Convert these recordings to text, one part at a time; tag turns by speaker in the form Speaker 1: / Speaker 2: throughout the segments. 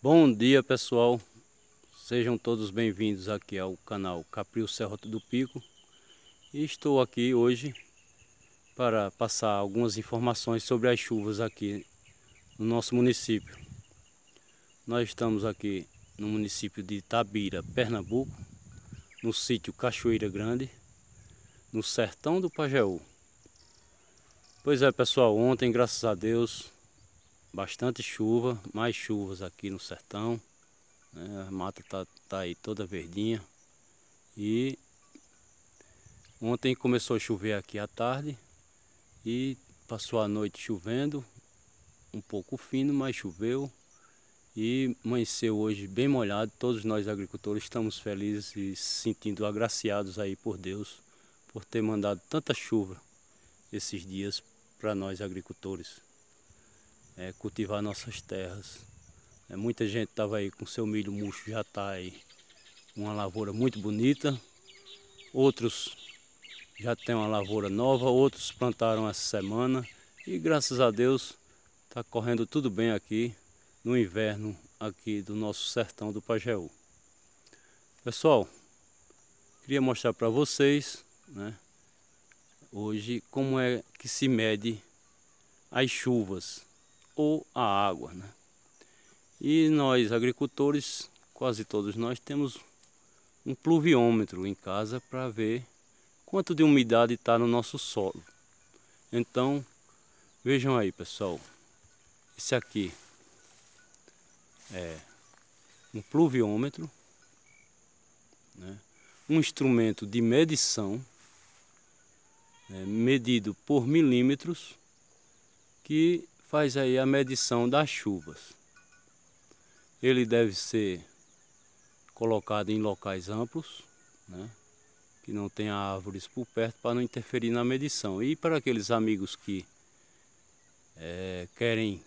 Speaker 1: Bom dia pessoal, sejam todos bem-vindos aqui ao canal Caprio Serra do Pico e estou aqui hoje para passar algumas informações sobre as chuvas aqui no nosso município. Nós estamos aqui no município de Itabira, Pernambuco, no sítio Cachoeira Grande, no sertão do Pajeú. Pois é pessoal, ontem graças a Deus bastante chuva, mais chuvas aqui no sertão. Né? A mata tá, tá aí toda verdinha. E ontem começou a chover aqui à tarde e passou a noite chovendo, um pouco fino, mas choveu. E amanheceu hoje bem molhado. Todos nós agricultores estamos felizes e sentindo agraciados aí por Deus por ter mandado tanta chuva esses dias para nós agricultores é, cultivar nossas terras. É, muita gente estava aí com seu milho murcho, já está aí uma lavoura muito bonita. Outros já têm uma lavoura nova, outros plantaram essa semana. E graças a Deus está correndo tudo bem aqui no inverno aqui do nosso sertão do Pajeú. Pessoal, queria mostrar para vocês né, hoje como é que se mede as chuvas ou a água. Né? E nós agricultores, quase todos nós, temos um pluviômetro em casa para ver quanto de umidade está no nosso solo. Então, vejam aí pessoal, esse aqui é um pluviômetro, né? um instrumento de medição, né? medido por milímetros, que faz aí a medição das chuvas. Ele deve ser colocado em locais amplos, né? que não tenha árvores por perto para não interferir na medição. E para aqueles amigos que é, querem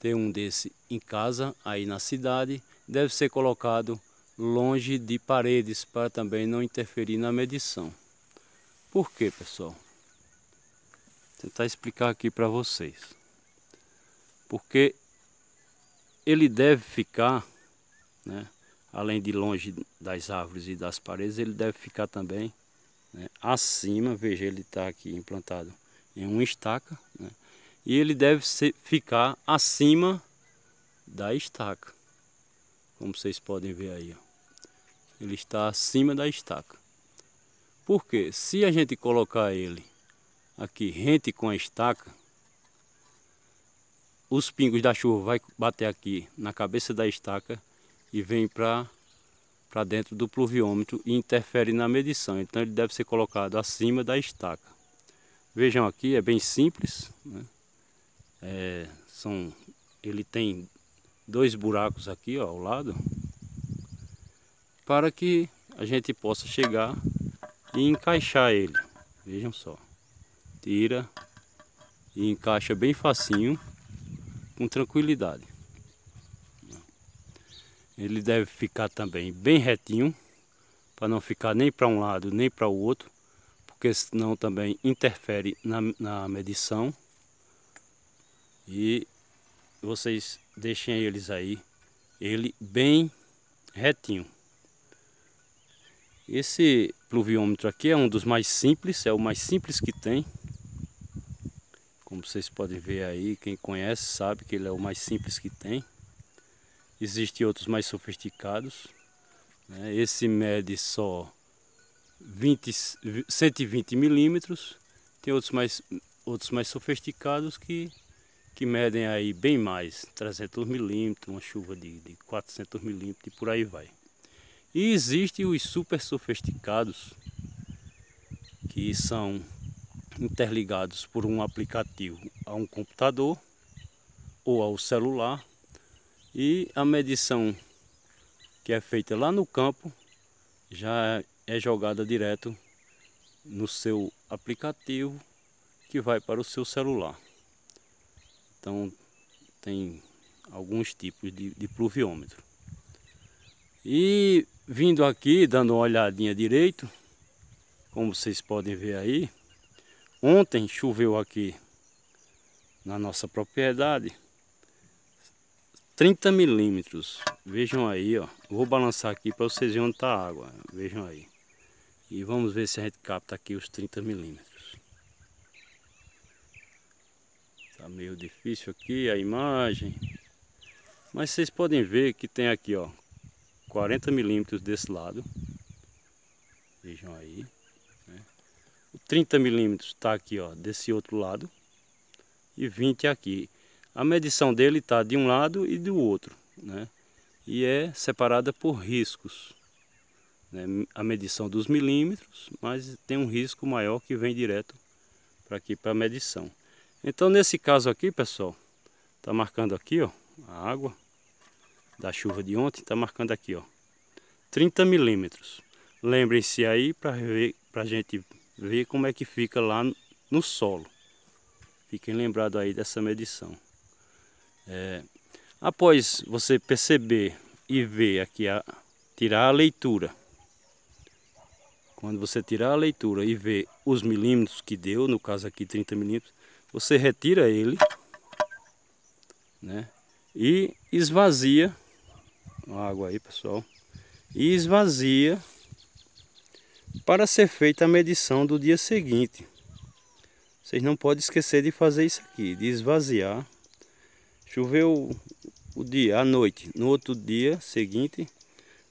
Speaker 1: ter um desse em casa, aí na cidade, deve ser colocado longe de paredes para também não interferir na medição. Por quê, pessoal? Vou tentar explicar aqui para vocês porque ele deve ficar, né, além de longe das árvores e das paredes, ele deve ficar também né, acima, veja, ele está aqui implantado em uma estaca, né, e ele deve ser, ficar acima da estaca, como vocês podem ver aí, ó. ele está acima da estaca. Porque se a gente colocar ele aqui rente com a estaca, os pingos da chuva vai bater aqui na cabeça da estaca e vem para para dentro do pluviômetro e interfere na medição. Então ele deve ser colocado acima da estaca. Vejam aqui, é bem simples. Né? É, são, ele tem dois buracos aqui ó, ao lado para que a gente possa chegar e encaixar ele. Vejam só. Tira e encaixa bem facinho com tranquilidade. Ele deve ficar também bem retinho, para não ficar nem para um lado nem para o outro, porque senão também interfere na, na medição. E vocês deixem eles aí, ele bem retinho. Esse pluviômetro aqui é um dos mais simples, é o mais simples que tem. Como vocês podem ver aí, quem conhece sabe que ele é o mais simples que tem. Existem outros mais sofisticados. Né? Esse mede só 20, 120 milímetros. Tem outros mais, outros mais sofisticados que, que medem aí bem mais, 300 milímetros, uma chuva de, de 400 milímetros e por aí vai. E existem os super sofisticados, que são interligados por um aplicativo a um computador ou ao celular e a medição que é feita lá no campo já é jogada direto no seu aplicativo que vai para o seu celular. Então tem alguns tipos de, de pluviômetro. E vindo aqui, dando uma olhadinha direito, como vocês podem ver aí, Ontem choveu aqui na nossa propriedade 30 milímetros. Vejam aí, ó. Vou balançar aqui para vocês verem onde está a água. Vejam aí. E vamos ver se a gente capta aqui os 30 milímetros. Tá meio difícil aqui a imagem. Mas vocês podem ver que tem aqui, ó, 40 milímetros desse lado. Vejam aí. 30 milímetros está aqui, ó, desse outro lado. E 20 aqui. A medição dele está de um lado e do outro, né? E é separada por riscos. Né? A medição dos milímetros, mas tem um risco maior que vem direto para aqui para a medição. Então nesse caso aqui, pessoal, está marcando aqui, ó, a água da chuva de ontem, está marcando aqui, ó, 30 milímetros. Lembrem-se aí para ver, para gente ver como é que fica lá no solo. Fiquem lembrados aí dessa medição. É, após você perceber e ver aqui, a, tirar a leitura. Quando você tirar a leitura e ver os milímetros que deu, no caso aqui 30 milímetros, você retira ele né, e esvazia. Água aí pessoal. E esvazia para ser feita a medição do dia seguinte. Vocês não podem esquecer de fazer isso aqui, de esvaziar. Choveu o dia, a noite, no outro dia seguinte,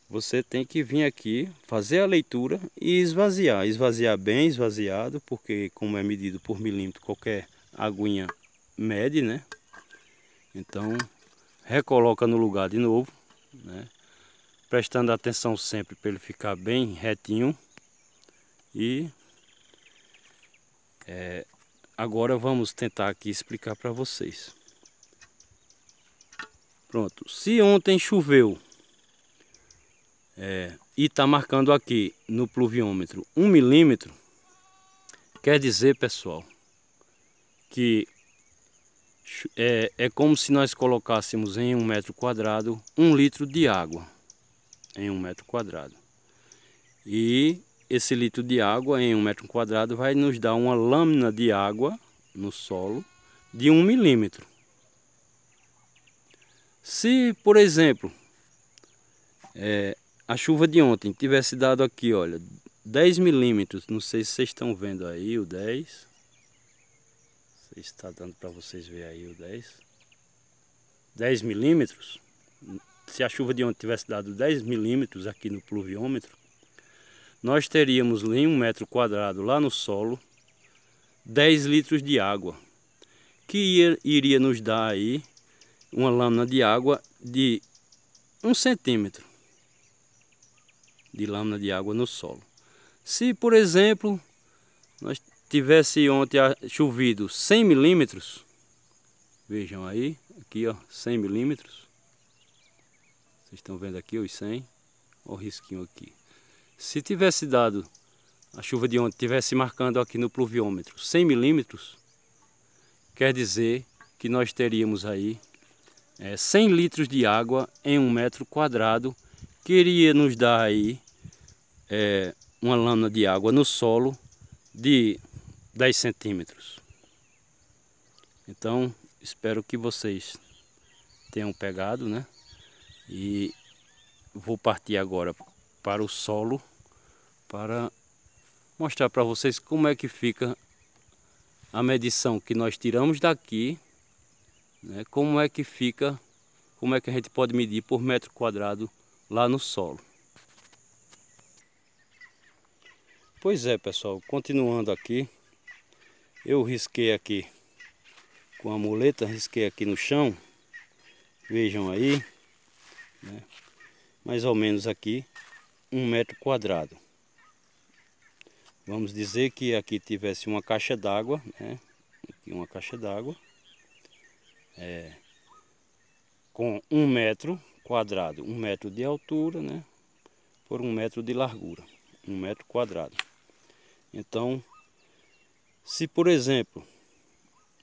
Speaker 1: você tem que vir aqui, fazer a leitura e esvaziar. Esvaziar bem esvaziado, porque como é medido por milímetro, qualquer aguinha mede, né? Então, recoloca no lugar de novo, né? Prestando atenção sempre para ele ficar bem retinho. E é, agora vamos tentar aqui explicar para vocês. Pronto, se ontem choveu é, e está marcando aqui no pluviômetro 1 um milímetro, quer dizer pessoal, que é, é como se nós colocássemos em um metro quadrado um litro de água em um metro quadrado. E esse litro de água em um metro quadrado vai nos dar uma lâmina de água no solo de um milímetro. Se, por exemplo, é, a chuva de ontem tivesse dado aqui, olha, 10 milímetros, não sei se vocês estão vendo aí o 10, se está dando para vocês ver aí o 10, 10 milímetros, se a chuva de ontem tivesse dado 10 milímetros aqui no pluviômetro, nós teríamos em um metro quadrado lá no solo 10 litros de água, que ia, iria nos dar aí uma lâmina de água de um centímetro de lâmina de água no solo. Se, por exemplo, nós tivesse ontem chovido 100 milímetros, vejam aí, aqui ó, 100 milímetros, vocês estão vendo aqui os 100, ó o risquinho aqui. Se tivesse dado, a chuva de ontem tivesse marcando aqui no pluviômetro 100 milímetros, quer dizer que nós teríamos aí é, eh, 100 litros de água em um metro quadrado, que iria nos dar aí é, uma lâmina de água no solo de 10 centímetros. Então, espero que vocês tenham pegado, né? E vou partir agora para o solo para mostrar para vocês como é que fica a medição que nós tiramos daqui, né, como é que fica, como é que a gente pode medir por metro quadrado lá no solo. Pois é pessoal, continuando aqui, eu risquei aqui com a muleta, risquei aqui no chão, vejam aí, né, mais ou menos aqui, um metro quadrado. Vamos dizer que aqui tivesse uma caixa d'água, né? Aqui uma caixa d'água. É, com um metro quadrado, um metro de altura, né? Por um metro de largura, um metro quadrado. Então, se por exemplo,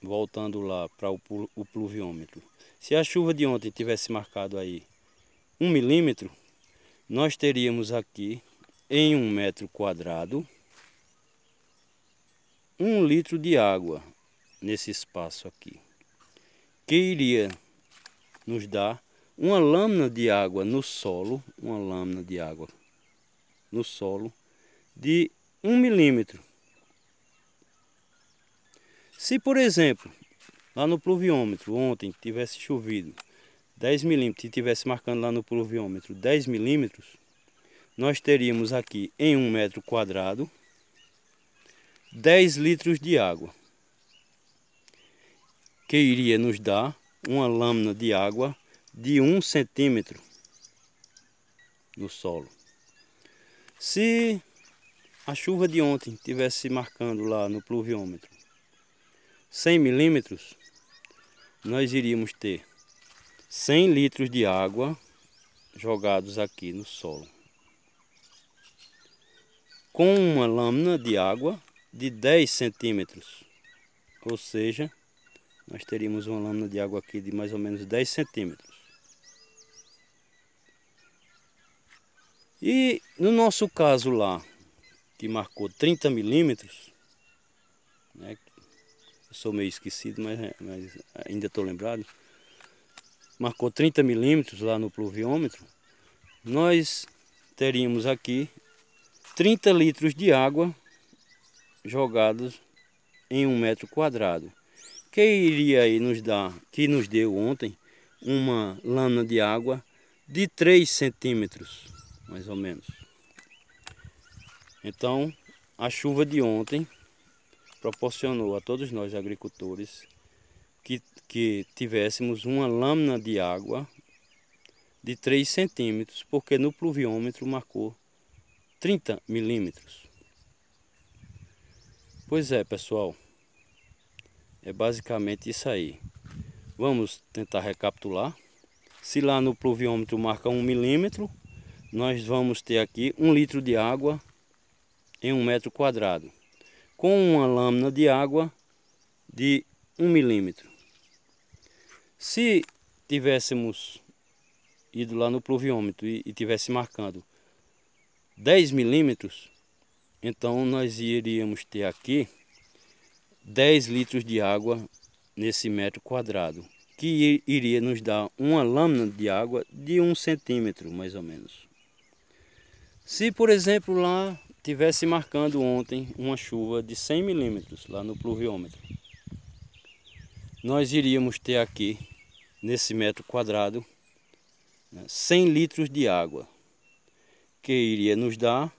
Speaker 1: voltando lá para o, o pluviômetro, se a chuva de ontem tivesse marcado aí um milímetro, nós teríamos aqui em um metro quadrado um litro de água nesse espaço aqui, que iria nos dar uma lâmina de água no solo, uma lâmina de água no solo de um milímetro. Se, por exemplo, lá no pluviômetro ontem tivesse chovido 10 milímetros e tivesse marcando lá no pluviômetro 10 milímetros, nós teríamos aqui em um metro quadrado 10 litros de água, que iria nos dar uma lâmina de água de 1 centímetro no solo. Se a chuva de ontem tivesse marcando lá no pluviômetro 100 milímetros, nós iríamos ter 100 litros de água jogados aqui no solo. Com uma lâmina de água de 10 centímetros. Ou seja, nós teríamos uma lâmina de água aqui de mais ou menos 10 centímetros. E no nosso caso lá, que marcou 30 milímetros, né, eu sou meio esquecido, mas, é, mas ainda estou lembrado, marcou 30 milímetros lá no pluviômetro, nós teríamos aqui 30 litros de água jogados em um metro quadrado. Que iria aí nos dar, que nos deu ontem, uma lana de água de 3 centímetros, mais ou menos. Então, a chuva de ontem proporcionou a todos nós agricultores que, que tivéssemos uma lâmina de água de 3 centímetros, porque no pluviômetro marcou 30 milímetros. Pois é, pessoal. É basicamente isso aí. Vamos tentar recapitular. Se lá no pluviômetro marca 1 milímetro, nós vamos ter aqui 1 litro de água em 1 metro quadrado. Com uma lâmina de água de 1 milímetro. Se tivéssemos ido lá no pluviômetro e, e tivesse marcando 10 milímetros, então nós iríamos ter aqui 10 litros de água nesse metro quadrado, que iria nos dar uma lâmina de água de um centímetro, mais ou menos. Se, por exemplo, lá tivesse marcando ontem uma chuva de 100 milímetros, lá no pluviômetro, nós iríamos ter aqui, nesse metro quadrado, 100 né, litros de água, que iria nos dar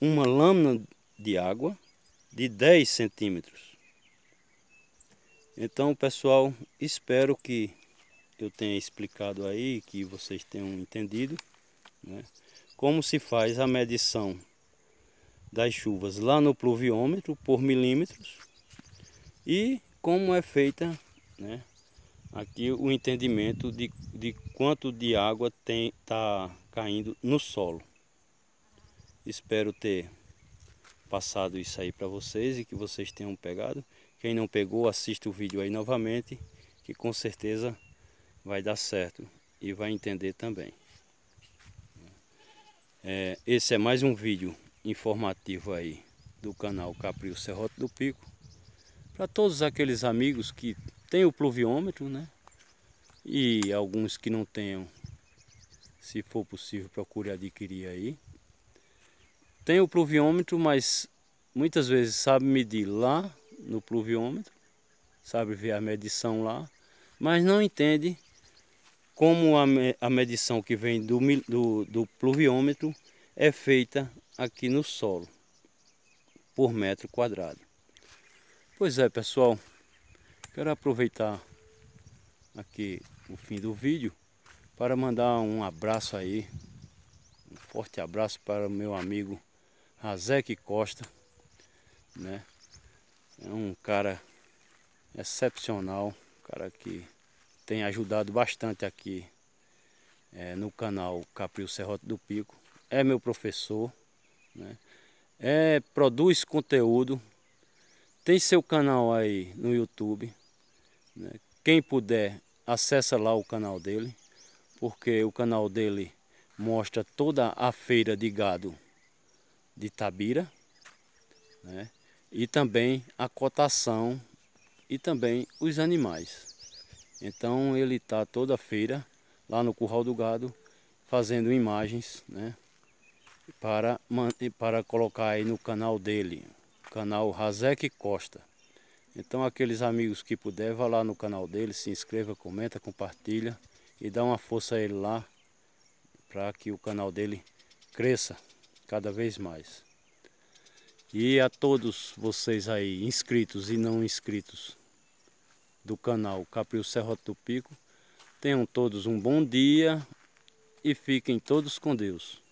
Speaker 1: uma lâmina de água de 10 centímetros. Então pessoal, espero que eu tenha explicado aí, que vocês tenham entendido né, como se faz a medição das chuvas lá no pluviômetro por milímetros e como é feita né, aqui o entendimento de, de quanto de água está caindo no solo. Espero ter passado isso aí para vocês e que vocês tenham pegado. Quem não pegou, assista o vídeo aí novamente, que com certeza vai dar certo e vai entender também. É, esse é mais um vídeo informativo aí do canal Caprio Serrote do Pico. Para todos aqueles amigos que têm o pluviômetro, né? E alguns que não tenham, se for possível, procure adquirir aí. Tem o pluviômetro, mas muitas vezes sabe medir lá no pluviômetro, sabe ver a medição lá, mas não entende como a, me, a medição que vem do, do, do pluviômetro é feita aqui no solo, por metro quadrado. Pois é, pessoal, quero aproveitar aqui o fim do vídeo para mandar um abraço aí, um forte abraço para o meu amigo Razek Costa, né? É um cara excepcional, um cara que tem ajudado bastante aqui é, no canal Capril Serrote do Pico. É meu professor, né? É, produz conteúdo, tem seu canal aí no YouTube. Né? Quem puder, acessa lá o canal dele, porque o canal dele mostra toda a feira de gado de Tabira, né? e também a cotação e também os animais. Então ele está toda feira lá no Curral do Gado fazendo imagens né? para, para colocar aí no canal dele, canal Razek Costa. Então aqueles amigos que puder, vá lá no canal dele, se inscreva, comenta, compartilha e dá uma força a ele lá para que o canal dele cresça cada vez mais. E a todos vocês aí, inscritos e não inscritos do canal Caprio Serra do Pico, tenham todos um bom dia e fiquem todos com Deus.